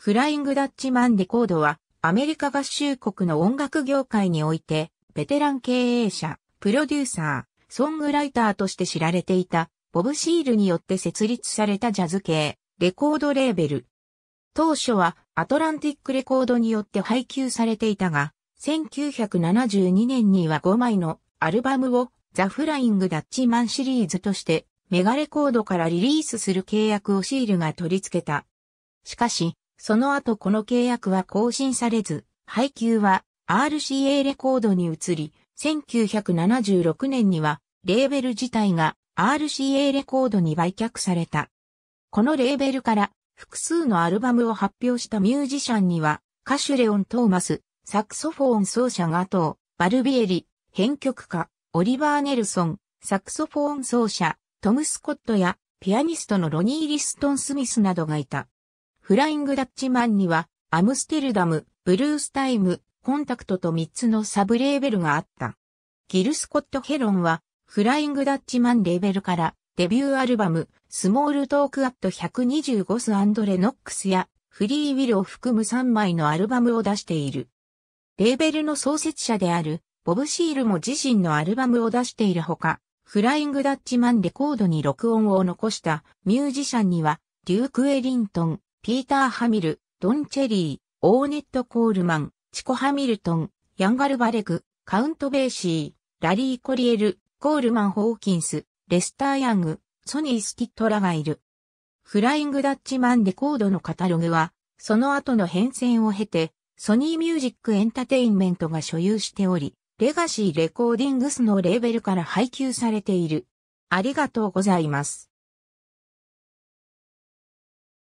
フライングダッチマンレコードは、アメリカ合衆国の音楽業界において、ベテラン経営者、プロデューサー、ソングライターとして知られていた、ボブ・シールによって設立されたジャズ系、レコードレーベル。当初は、アトランティックレコードによって配給されていたが、1972年には5枚のアルバムを、ザ・フライング・ダッチマンシリーズとして、メガレコードからリリースする契約をシールが取り付けた。しかし、その後この契約は更新されず、配給は RCA レコードに移り、1976年にはレーベル自体が RCA レコードに売却された。このレーベルから複数のアルバムを発表したミュージシャンには、歌手レオン・トーマス、サクソフォーン奏者ガトー、バルビエリ、編曲家、オリバー・ネルソン、サクソフォーン奏者、トム・スコットやピアニストのロニー・リストン・スミスなどがいた。フライングダッチマンには、アムステルダム、ブルースタイム、コンタクトと3つのサブレーベルがあった。ギル・スコット・ヘロンは、フライングダッチマンレーベルから、デビューアルバム、スモールトークアット125スアンドレノックスや、フリーウィルを含む3枚のアルバムを出している。レーベルの創設者である、ボブ・シールも自身のアルバムを出しているほか、フライングダッチマンレコードに録音を残したミュージシャンには、デューク・エリントン、ピーター・ハミル、ドン・チェリー、オーネット・コールマン、チコ・ハミルトン、ヤンガルバレグ、カウント・ベイシー、ラリー・コリエル、コールマン・ホーキンス、レスター・ヤング、ソニー・スキットラがいる。フライング・ダッチマンレコードのカタログは、その後の変遷を経て、ソニーミュージックエンタテインメントが所有しており、レガシーレコーディングスのレーベルから配給されている。ありがとうございます。